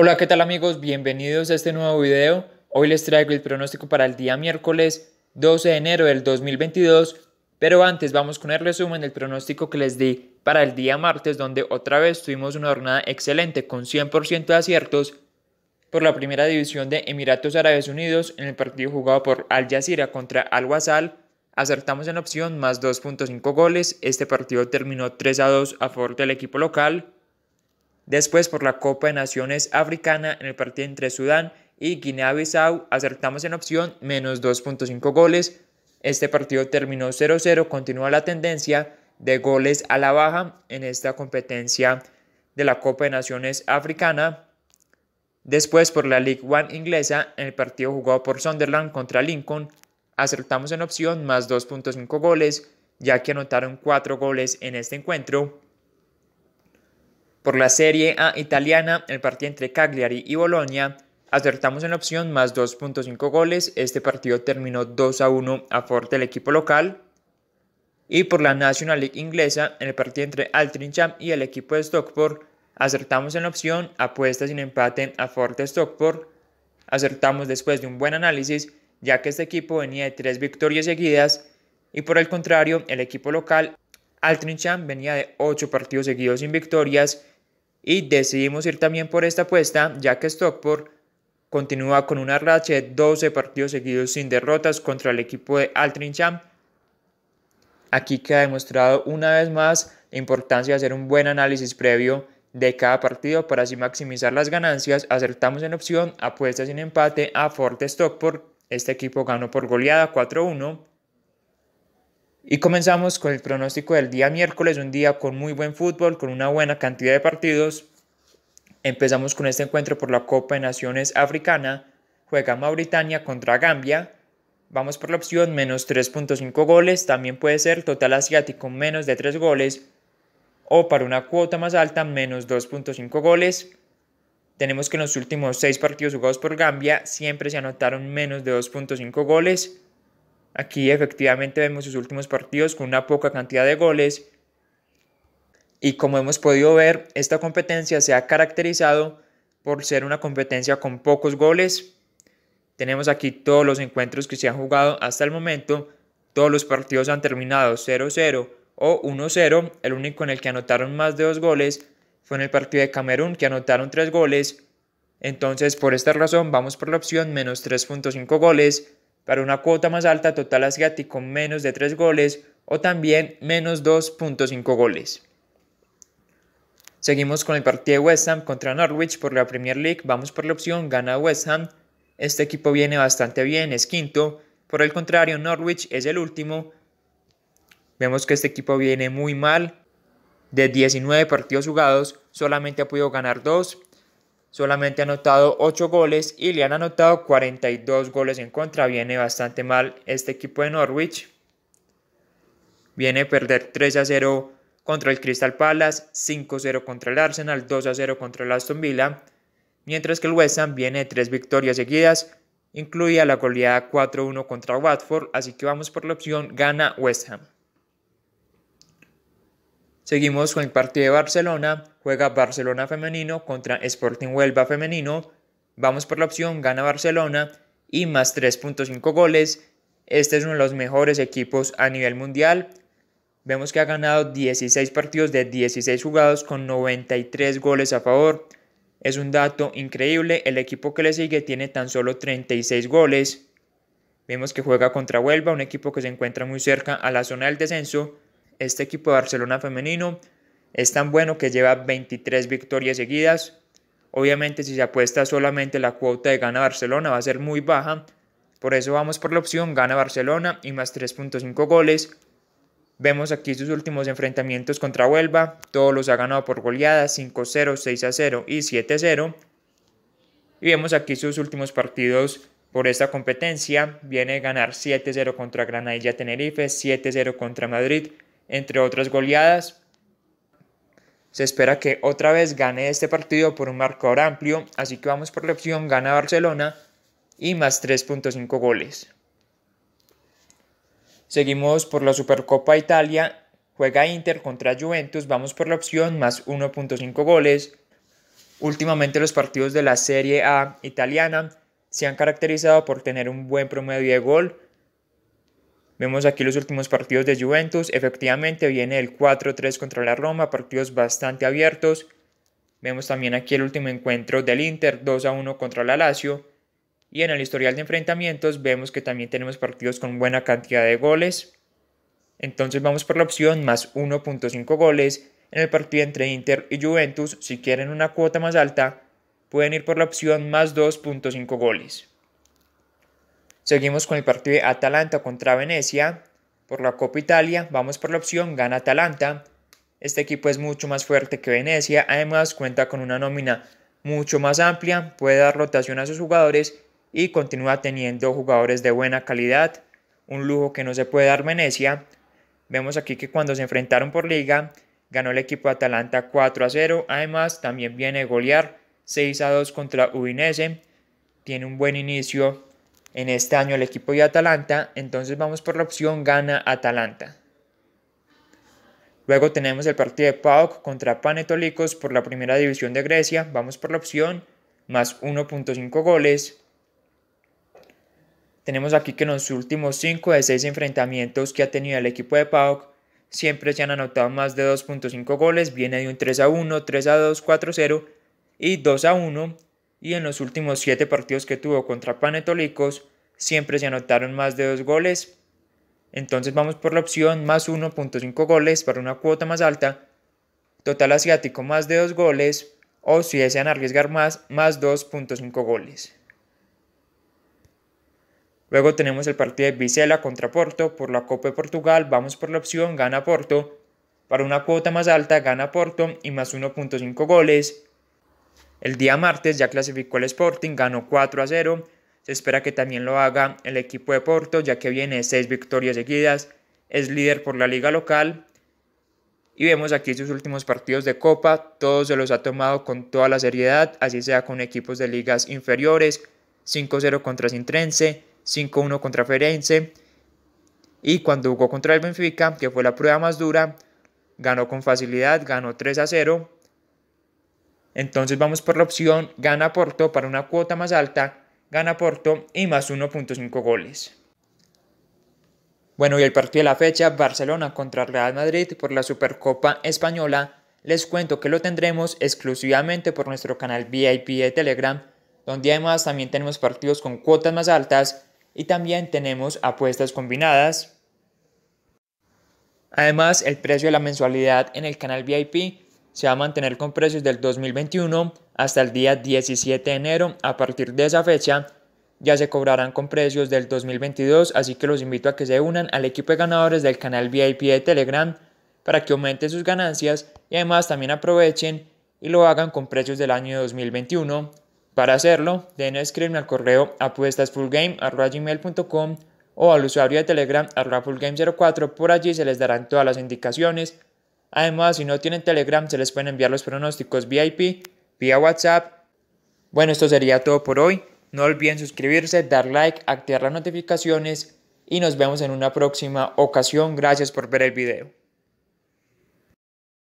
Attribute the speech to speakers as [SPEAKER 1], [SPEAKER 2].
[SPEAKER 1] Hola, ¿qué tal amigos? Bienvenidos a este nuevo video. Hoy les traigo el pronóstico para el día miércoles 12 de enero del 2022, pero antes vamos con el resumen del pronóstico que les di para el día martes, donde otra vez tuvimos una jornada excelente con 100% de aciertos por la primera división de Emiratos Árabes Unidos en el partido jugado por Al Jazeera contra Al wazal Acertamos en opción más 2.5 goles. Este partido terminó 3 a 2 a favor del equipo local. Después por la Copa de Naciones Africana en el partido entre Sudán y Guinea-Bissau acertamos en opción menos 2.5 goles. Este partido terminó 0-0, continúa la tendencia de goles a la baja en esta competencia de la Copa de Naciones Africana. Después por la League One inglesa, en el partido jugado por Sunderland contra Lincoln, acertamos en opción más 2.5 goles, ya que anotaron 4 goles en este encuentro. Por la Serie A italiana, el partido entre Cagliari y Bolonia, acertamos en la opción más 2.5 goles. Este partido terminó 2 a 1 a favor del equipo local. Y por la National League inglesa, en el partido entre Altrincham y el equipo de Stockport, acertamos en la opción apuesta sin empate a favor de Stockport. Acertamos después de un buen análisis, ya que este equipo venía de tres victorias seguidas. Y por el contrario, el equipo local, Altrincham, venía de ocho partidos seguidos sin victorias y decidimos ir también por esta apuesta, ya que Stockport continúa con una racha de 12 partidos seguidos sin derrotas contra el equipo de Altrincham. Aquí queda demostrado una vez más la importancia de hacer un buen análisis previo de cada partido para así maximizar las ganancias. Acertamos en opción apuesta sin empate a Forte Stockport. Este equipo ganó por goleada 4-1. Y comenzamos con el pronóstico del día miércoles, un día con muy buen fútbol, con una buena cantidad de partidos. Empezamos con este encuentro por la Copa de Naciones Africana. Juega Mauritania contra Gambia. Vamos por la opción menos 3.5 goles. También puede ser total asiático menos de 3 goles. O para una cuota más alta menos 2.5 goles. Tenemos que en los últimos 6 partidos jugados por Gambia siempre se anotaron menos de 2.5 goles. Aquí efectivamente vemos sus últimos partidos con una poca cantidad de goles. Y como hemos podido ver, esta competencia se ha caracterizado por ser una competencia con pocos goles. Tenemos aquí todos los encuentros que se han jugado hasta el momento. Todos los partidos han terminado 0-0 o 1-0. El único en el que anotaron más de dos goles fue en el partido de Camerún, que anotaron tres goles. Entonces, por esta razón, vamos por la opción menos 3.5 goles para una cuota más alta total asiático menos de 3 goles o también menos 2.5 goles. Seguimos con el partido de West Ham contra Norwich por la Premier League. Vamos por la opción, gana West Ham. Este equipo viene bastante bien, es quinto. Por el contrario, Norwich es el último. Vemos que este equipo viene muy mal. De 19 partidos jugados, solamente ha podido ganar 2 solamente ha anotado 8 goles y le han anotado 42 goles en contra. Viene bastante mal este equipo de Norwich. Viene a perder 3 a 0 contra el Crystal Palace, 5-0 contra el Arsenal, 2-0 contra el Aston Villa, mientras que el West Ham viene de 3 victorias seguidas, incluida la goleada 4-1 contra Watford, así que vamos por la opción gana West Ham. Seguimos con el partido de Barcelona. Juega Barcelona femenino contra Sporting Huelva femenino. Vamos por la opción, gana Barcelona y más 3.5 goles. Este es uno de los mejores equipos a nivel mundial. Vemos que ha ganado 16 partidos de 16 jugados con 93 goles a favor. Es un dato increíble, el equipo que le sigue tiene tan solo 36 goles. Vemos que juega contra Huelva, un equipo que se encuentra muy cerca a la zona del descenso este equipo de Barcelona femenino es tan bueno que lleva 23 victorias seguidas. Obviamente si se apuesta solamente la cuota de gana Barcelona va a ser muy baja. Por eso vamos por la opción gana Barcelona y más 3.5 goles. Vemos aquí sus últimos enfrentamientos contra Huelva. Todos los ha ganado por goleadas 5-0, 6-0 y 7-0. Y vemos aquí sus últimos partidos por esta competencia. Viene a ganar 7-0 contra Granadilla Tenerife, 7-0 contra Madrid, entre otras goleadas. Se espera que otra vez gane este partido por un marcador amplio, así que vamos por la opción gana Barcelona y más 3.5 goles. Seguimos por la Supercopa Italia, juega Inter contra Juventus, vamos por la opción más 1.5 goles. Últimamente los partidos de la Serie A italiana se han caracterizado por tener un buen promedio de gol, Vemos aquí los últimos partidos de Juventus, efectivamente viene el 4-3 contra la Roma, partidos bastante abiertos. Vemos también aquí el último encuentro del Inter, 2-1 contra la Lazio. Y en el historial de enfrentamientos vemos que también tenemos partidos con buena cantidad de goles. Entonces vamos por la opción más 1.5 goles en el partido entre Inter y Juventus. Si quieren una cuota más alta, pueden ir por la opción más 2.5 goles. Seguimos con el partido de Atalanta contra Venecia. Por la Copa Italia, vamos por la opción, gana Atalanta. Este equipo es mucho más fuerte que Venecia, además cuenta con una nómina mucho más amplia, puede dar rotación a sus jugadores y continúa teniendo jugadores de buena calidad, un lujo que no se puede dar Venecia. Vemos aquí que cuando se enfrentaron por liga, ganó el equipo de Atalanta 4 a 0, además también viene golear 6 a 2 contra Udinese, tiene un buen inicio en este año el equipo de Atalanta, entonces vamos por la opción gana Atalanta. Luego tenemos el partido de PAOK contra Panetolicos por la primera división de Grecia, vamos por la opción más 1.5 goles. Tenemos aquí que en los últimos 5 de 6 enfrentamientos que ha tenido el equipo de PAOK siempre se han anotado más de 2.5 goles, viene de un 3 a 1, 3 a 2, 4 a 0 y 2 a 1 y en los últimos siete partidos que tuvo contra Panetolicos siempre se anotaron más de dos goles. Entonces vamos por la opción más 1.5 goles para una cuota más alta, total asiático más de dos goles o si desean arriesgar más, más 2.5 goles. Luego tenemos el partido de Vizela contra Porto por la Copa de Portugal, vamos por la opción gana Porto, para una cuota más alta gana Porto y más 1.5 goles el día martes ya clasificó el Sporting, ganó 4 a 0. Se espera que también lo haga el equipo de Porto, ya que viene 6 victorias seguidas, es líder por la liga local. Y vemos aquí sus últimos partidos de Copa, todos se los ha tomado con toda la seriedad, así sea con equipos de ligas inferiores, 5-0 contra Sintrense, 5-1 contra Ferense. Y cuando jugó contra el Benfica, que fue la prueba más dura, ganó con facilidad, ganó 3 a 0 entonces vamos por la opción gana Porto para una cuota más alta, gana Porto y más 1.5 goles. Bueno, y el partido de la fecha, Barcelona contra Real Madrid por la Supercopa Española, les cuento que lo tendremos exclusivamente por nuestro canal VIP de Telegram, donde además también tenemos partidos con cuotas más altas y también tenemos apuestas combinadas. Además, el precio de la mensualidad en el canal VIP se va a mantener con precios del 2021 hasta el día 17 de enero. A partir de esa fecha ya se cobrarán con precios del 2022, así que los invito a que se unan al equipo de ganadores del canal VIP de Telegram para que aumente sus ganancias y además también aprovechen y lo hagan con precios del año 2021. Para hacerlo, deben escribirme al correo apuestasfullgame.com o al usuario de Telegram fullgame04, por allí se les darán todas las indicaciones Además, si no tienen Telegram, se les pueden enviar los pronósticos VIP vía WhatsApp. Bueno, esto sería todo por hoy. No olviden suscribirse, dar like, activar las notificaciones y nos vemos en una próxima ocasión. Gracias por ver el video.